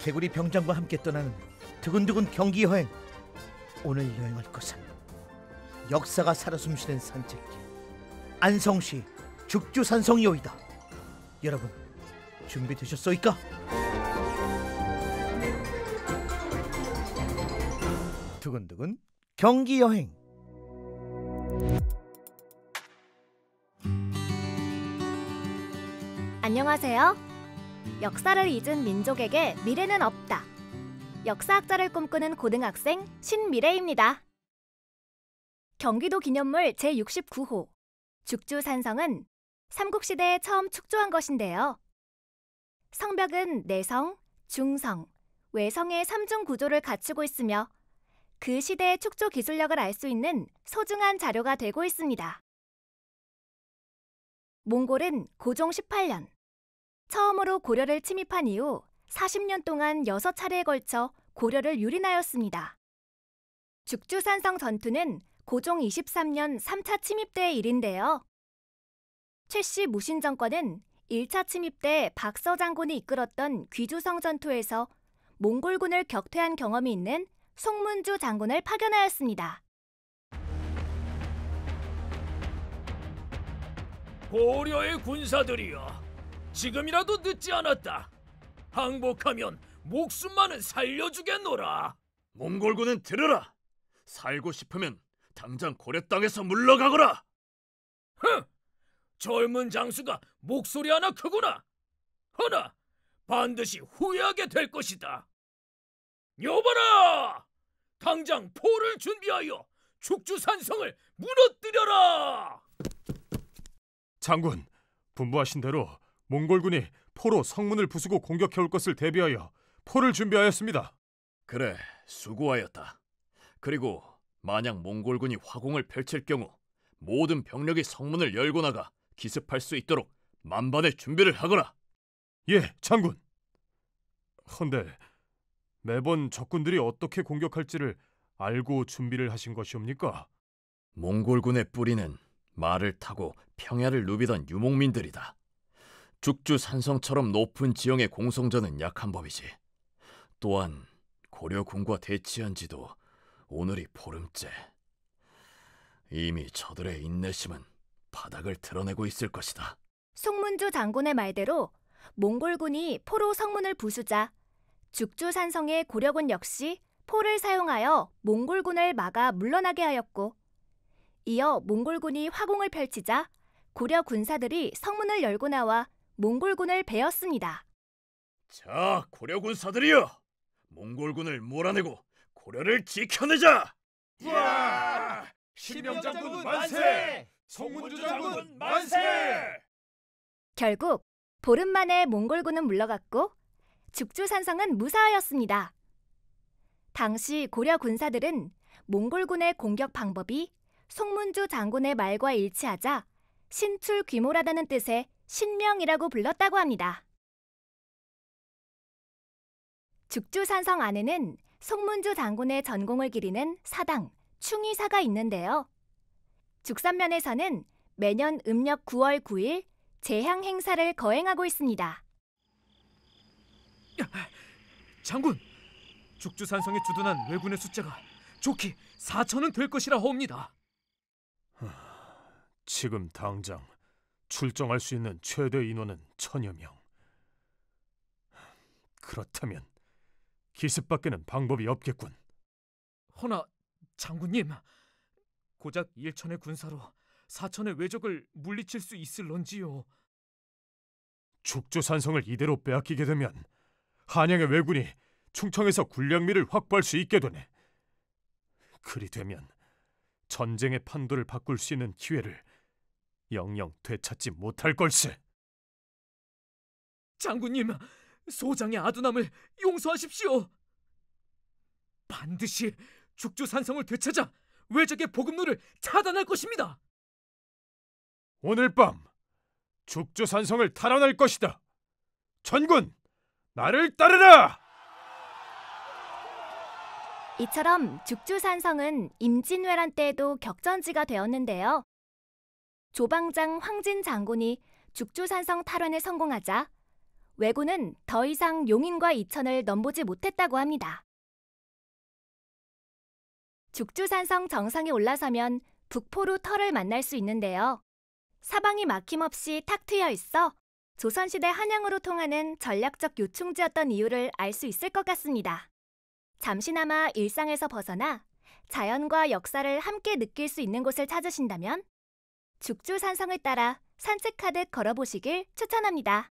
개구리 병장과 함께 떠나는 두근두근 경기 여행 오늘 여행할 곳은 역사가 살아 숨쉬는 산책길 안성시 죽주산성이오이다 여러분 준비되셨소이까? 두근두근 경기 여행 안녕하세요 역사를 잊은 민족에게 미래는 없다. 역사학자를 꿈꾸는 고등학생 신미래입니다. 경기도 기념물 제69호 죽주산성은 삼국시대에 처음 축조한 것인데요. 성벽은 내성, 중성, 외성의 3중 구조를 갖추고 있으며 그 시대의 축조 기술력을 알 수 있는 소중한 자료가 되고 있습니다. 몽골은 고종 18년 처음으로 고려를 침입한 이후 40년 동안 6차례에 걸쳐 고려를 유린하였습니다. 죽주산성 전투는 고종 23년 3차 침입 때의 일인데요. 최씨 무신 정권은 1차 침입 때 박서 장군이 이끌었던 귀주성 전투에서 몽골군을 격퇴한 경험이 있는 송문주 장군을 파견하였습니다. 고려의 군사들이여, 지금이라도 늦지 않았다. 항복하면 목숨만은 살려주겠노라. 몽골군은 들으라. 살고 싶으면 당장 고려 땅에서 물러가거라. 흥, 젊은 장수가 목소리 하나 크구나. 허나 반드시 후회하게 될 것이다. 여봐라! 당장 포를 준비하여 축주산성을 무너뜨려라! 장군, 분부하신 대로 몽골군이 포로 성문을 부수고 공격해올 것을 대비하여 포를 준비하였습니다. 그래, 수고하였다. 그리고 만약 몽골군이 화공을 펼칠 경우 모든 병력이 성문을 열고 나가 기습할 수 있도록 만반의 준비를 하거라. 예, 장군. 헌데 매번 적군들이 어떻게 공격할지를 알고 준비를 하신 것이옵니까? 몽골군의 뿌리는 말을 타고 평야를 누비던 유목민들이다. 죽주 산성처럼 높은 지형의 공성전은 약한 법이지. 또한 고려군과 대치한 지도 오늘이 보름째. 이미 저들의 인내심은 바닥을 드러내고 있을 것이다. 송문주 장군의 말대로 몽골군이 포로 성문을 부수자 죽주산성의 고려군 역시 포를 사용하여 몽골군을 막아 물러나게 하였고 이어 몽골군이 화공을 펼치자 고려 군사들이 성문을 열고 나와 몽골군을 베었습니다. 자, 고려 군사들이여! 몽골군을 몰아내고 고려를 지켜내자! 이야! 신명장군 만세! 송문주 장군 만세! 결국 보름 만에 몽골군은 물러갔고 죽주산성은 무사하였습니다. 당시 고려 군사들은 몽골군의 공격 방법이 송문주 장군의 말과 일치하자 신출 귀몰하다는 뜻의 신명이라고 불렀다고 합니다. 죽조산성 안에는 송문주 장군의 전공을 기리는 사당, 충의사가 있는데요. 죽산면에서는 매년 음력 9월 9일 재향 행사를 거행하고 있습니다. 장군, 죽주산성에 주둔한 왜군의 숫자가 좋게 4천은 될 것이라 하니다 지금 당장 출정할 수 있는 최대 인원은 천여 명. 그렇다면 기습밖에는 방법이 없겠군. 허나 장군님, 고작 일천의 군사로 사천의 왜적을 물리칠 수 있을런지요? 죽조산성을 이대로 빼앗기게 되면 한양의 왜군이 충청에서 군량미를 확보할 수 있게 되네. 그리 되면 전쟁의 판도를 바꿀 수 있는 기회를 영영 되찾지 못할 걸세. 장군님, 소장의 아두남을 용서하십시오. 반드시 죽주산성을 되찾아 외적의 보급로를 차단할 것입니다. 오늘 밤 죽주산성을 탈환할 것이다. 전군, 나를 따르라! 이처럼 죽주산성은 임진왜란 때에도 격전지가 되었는데요. 조방장 황진 장군이 죽조산성 탈환에 성공하자 왜군은 더 이상 용인과 이천을 넘보지 못했다고 합니다. 죽조산성 정상에 올라서면 북포로 터를 만날 수 있는데요. 사방이 막힘없이 탁 트여 있어 조선시대 한양으로 통하는 전략적 요충지였던 이유를 알 수 있을 것 같습니다. 잠시나마 일상에서 벗어나 자연과 역사를 함께 느낄 수 있는 곳을 찾으신다면 죽조산성을 따라 산책하듯 걸어보시길 추천합니다.